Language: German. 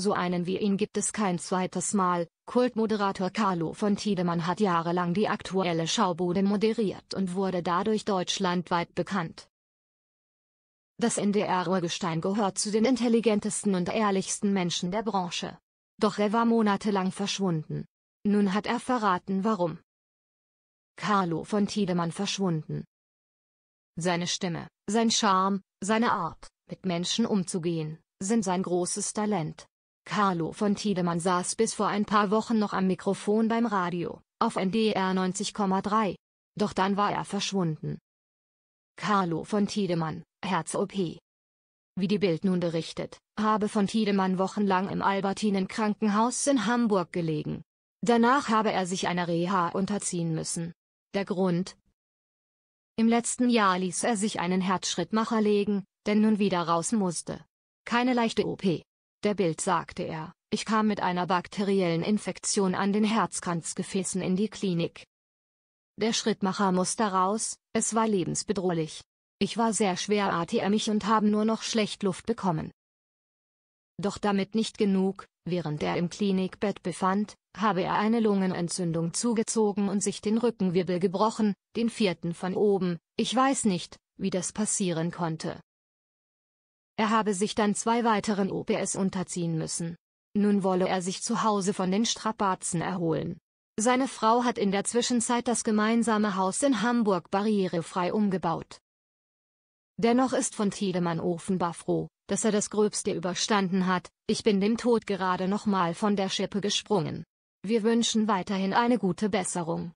So einen wie ihn gibt es kein zweites Mal. Kultmoderator Carlo von Tiedemann hat jahrelang die aktuelle Schaubude moderiert und wurde dadurch deutschlandweit bekannt. Das NDR-Urgestein gehört zu den intelligentesten und ehrlichsten Menschen der Branche. Doch er war monatelang verschwunden. Nun hat er verraten warum. Carlo von Tiedemann verschwunden. Seine Stimme, sein Charme, seine Art, mit Menschen umzugehen, sind sein großes Talent. Carlo von Tiedemann saß bis vor ein paar Wochen noch am Mikrofon beim Radio, auf NDR 90,3. Doch dann war er verschwunden. Carlo von Tiedemann, Herz-OP. Wie die Bild nun berichtet, habe von Tiedemann wochenlang im Albertinen Krankenhaus in Hamburg gelegen. Danach habe er sich einer Reha unterziehen müssen. Der Grund? Im letzten Jahr ließ er sich einen Herzschrittmacher legen, denn nun wieder raus musste. Keine leichte OP. Der Bild sagte er, ich kam mit einer bakteriellen Infektion an den Herzkranzgefäßen in die Klinik. Der Schrittmacher musste raus, es war lebensbedrohlich. Ich war sehr schwer atmig und habe nur noch schlecht Luft bekommen. Doch damit nicht genug, während er im Klinikbett befand, habe er eine Lungenentzündung zugezogen und sich den Rückenwirbel gebrochen, den vierten von oben, ich weiß nicht, wie das passieren konnte. Er habe sich dann zwei weiteren OPS unterziehen müssen. Nun wolle er sich zu Hause von den Strapazen erholen. Seine Frau hat in der Zwischenzeit das gemeinsame Haus in Hamburg barrierefrei umgebaut. Dennoch ist von Tiedemann offenbar froh, dass er das Gröbste überstanden hat, ich bin dem Tod gerade nochmal von der Schippe gesprungen. Wir wünschen weiterhin eine gute Besserung.